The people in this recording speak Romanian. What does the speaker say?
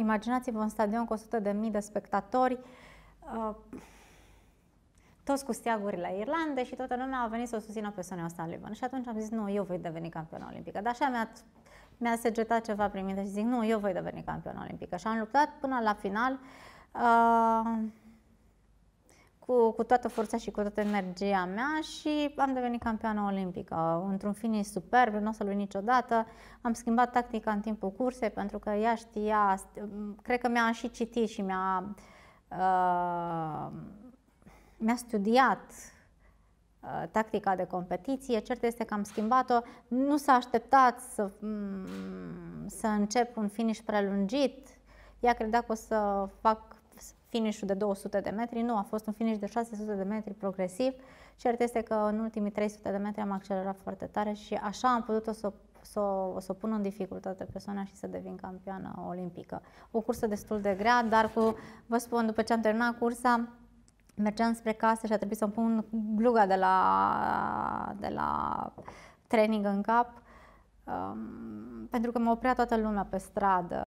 imaginați-vă un stadion cu 100.000 de, de spectatori, uh, toți cu steagurile Irlande și toată lumea a venit să o susțină pe Sonia Sullivan. Și atunci am zis, nu, eu voi deveni campionă olimpică. Dar așa mi-a, mi-a segetat ceva prin minte și zic, nu, eu voi deveni campion olimpică. Și am luptat până la final. Uh, cu, cu toată forța și cu toată energia mea și am devenit campioană olimpică. Într-un finis superb, nu o să-l niciodată. Am schimbat tactica în timpul cursei pentru că ea știa, cred că mi-a și citit și mi-a uh, mi-a studiat uh, tactica de competiție, cert este că am schimbat-o, nu s-a așteptat să, mm, să încep un finish prelungit, ea credea că o să fac finish de 200 de metri, nu, a fost un finish de 600 de metri progresiv. Cert este că în ultimii 300 de metri am accelerat foarte tare și așa am putut-o să să o, să o pun în dificultate persoana și să devin campioană olimpică. O cursă destul de grea, dar cu, vă spun, după ce am terminat cursa, mergeam spre casă și a trebuit să-mi pun gluga de la, de la training în cap, um, pentru că mă oprea toată lumea pe stradă.